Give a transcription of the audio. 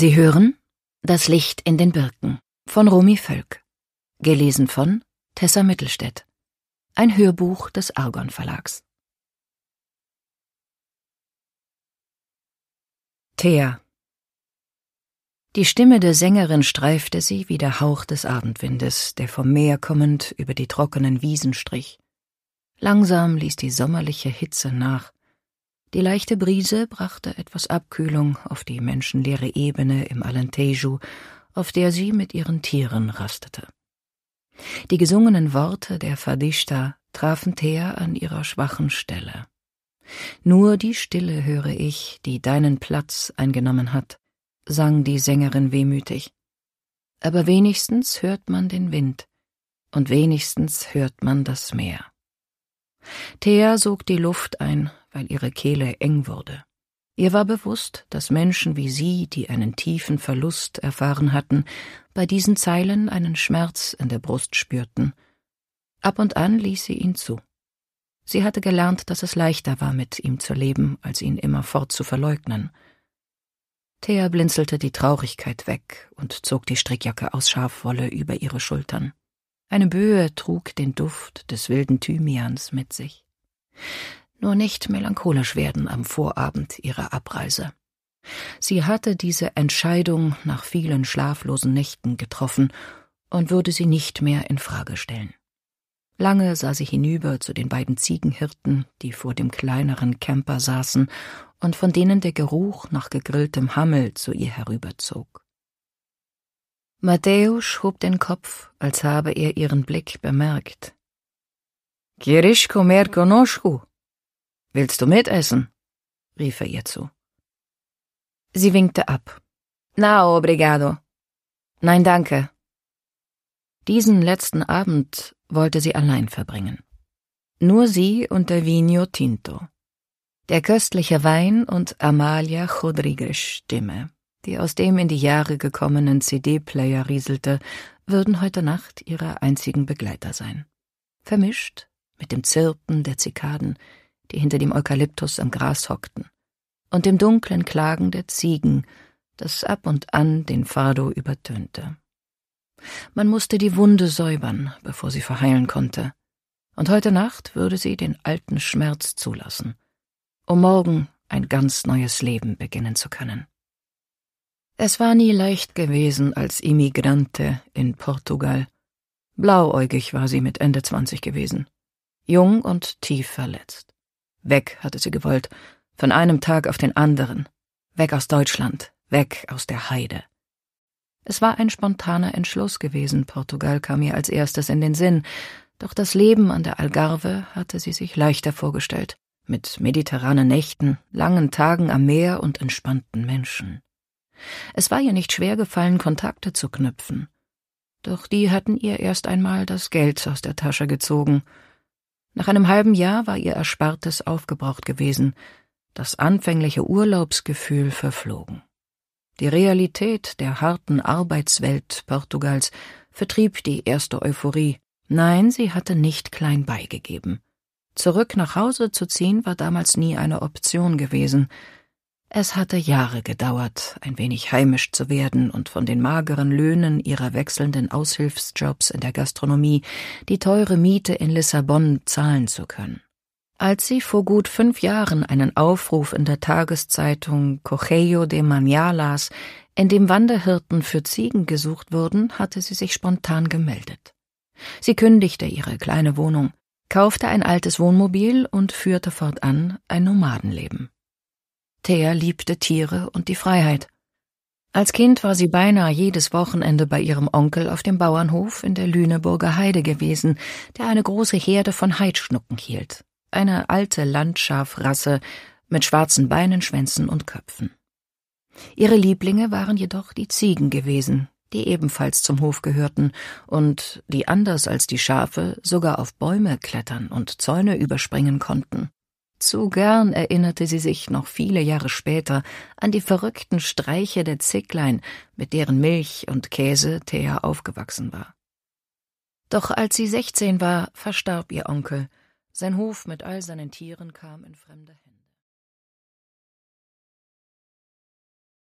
Sie hören Das Licht in den Birken von Romy Völk. Gelesen von Tessa Mittelstädt. Ein Hörbuch des Argon Verlags. Thea. Die Stimme der Sängerin streifte sie wie der Hauch des Abendwindes, der vom Meer kommend über die trockenen Wiesen strich. Langsam ließ die sommerliche Hitze nach, die leichte Brise brachte etwas Abkühlung auf die menschenleere Ebene im Alentejo, auf der sie mit ihren Tieren rastete. Die gesungenen Worte der Fadishta trafen Thea an ihrer schwachen Stelle. Nur die Stille höre ich, die deinen Platz eingenommen hat, sang die Sängerin wehmütig. Aber wenigstens hört man den Wind, und wenigstens hört man das Meer. Thea sog die Luft ein weil ihre Kehle eng wurde. Ihr war bewusst, dass Menschen wie sie, die einen tiefen Verlust erfahren hatten, bei diesen Zeilen einen Schmerz in der Brust spürten. Ab und an ließ sie ihn zu. Sie hatte gelernt, dass es leichter war, mit ihm zu leben, als ihn immerfort zu verleugnen. Thea blinzelte die Traurigkeit weg und zog die Strickjacke aus Schafwolle über ihre Schultern. Eine Böe trug den Duft des wilden Thymians mit sich nur nicht melancholisch werden am Vorabend ihrer Abreise. Sie hatte diese Entscheidung nach vielen schlaflosen Nächten getroffen und würde sie nicht mehr in Frage stellen. Lange sah sie hinüber zu den beiden Ziegenhirten, die vor dem kleineren Camper saßen und von denen der Geruch nach gegrilltem Hammel zu ihr herüberzog. Matteo schob den Kopf, als habe er ihren Blick bemerkt. Kirischko mer conosco, Willst du mitessen? rief er ihr zu. Sie winkte ab. Na, obrigado. Nein, danke. Diesen letzten Abend wollte sie allein verbringen. Nur sie und der Vino Tinto. Der köstliche Wein und Amalia Rodriguez Stimme, die aus dem in die Jahre gekommenen CD-Player rieselte, würden heute Nacht ihre einzigen Begleiter sein. Vermischt mit dem Zirpen der Zikaden, die hinter dem Eukalyptus im Gras hockten, und dem dunklen Klagen der Ziegen, das ab und an den Fado übertönte. Man musste die Wunde säubern, bevor sie verheilen konnte, und heute Nacht würde sie den alten Schmerz zulassen, um morgen ein ganz neues Leben beginnen zu können. Es war nie leicht gewesen als Immigrante in Portugal. Blauäugig war sie mit Ende zwanzig gewesen, jung und tief verletzt. Weg hatte sie gewollt, von einem Tag auf den anderen, weg aus Deutschland, weg aus der Heide. Es war ein spontaner Entschluss gewesen, Portugal kam ihr als erstes in den Sinn, doch das Leben an der Algarve hatte sie sich leichter vorgestellt, mit mediterranen Nächten, langen Tagen am Meer und entspannten Menschen. Es war ihr nicht schwer gefallen, Kontakte zu knüpfen. Doch die hatten ihr erst einmal das Geld aus der Tasche gezogen, nach einem halben Jahr war ihr Erspartes aufgebraucht gewesen, das anfängliche Urlaubsgefühl verflogen. Die Realität der harten Arbeitswelt Portugals vertrieb die erste Euphorie. Nein, sie hatte nicht klein beigegeben. Zurück nach Hause zu ziehen war damals nie eine Option gewesen. Es hatte Jahre gedauert, ein wenig heimisch zu werden und von den mageren Löhnen ihrer wechselnden Aushilfsjobs in der Gastronomie die teure Miete in Lissabon zahlen zu können. Als sie vor gut fünf Jahren einen Aufruf in der Tageszeitung Correio de Manhã las, in dem Wanderhirten für Ziegen gesucht wurden, hatte sie sich spontan gemeldet. Sie kündigte ihre kleine Wohnung, kaufte ein altes Wohnmobil und führte fortan ein Nomadenleben. Dorothea liebte Tiere und die Freiheit. Als Kind war sie beinahe jedes Wochenende bei ihrem Onkel auf dem Bauernhof in der Lüneburger Heide gewesen, der eine große Herde von Heidschnucken hielt, eine alte Landschafrasse mit schwarzen Beinen, Schwänzen und Köpfen. Ihre Lieblinge waren jedoch die Ziegen gewesen, die ebenfalls zum Hof gehörten und die anders als die Schafe sogar auf Bäume klettern und Zäune überspringen konnten. Zu gern erinnerte sie sich noch viele Jahre später an die verrückten Streiche der Zicklein, mit deren Milch und Käse Thea aufgewachsen war. Doch als sie sechzehn war, verstarb ihr Onkel. Sein Hof mit all seinen Tieren kam in fremde Hände.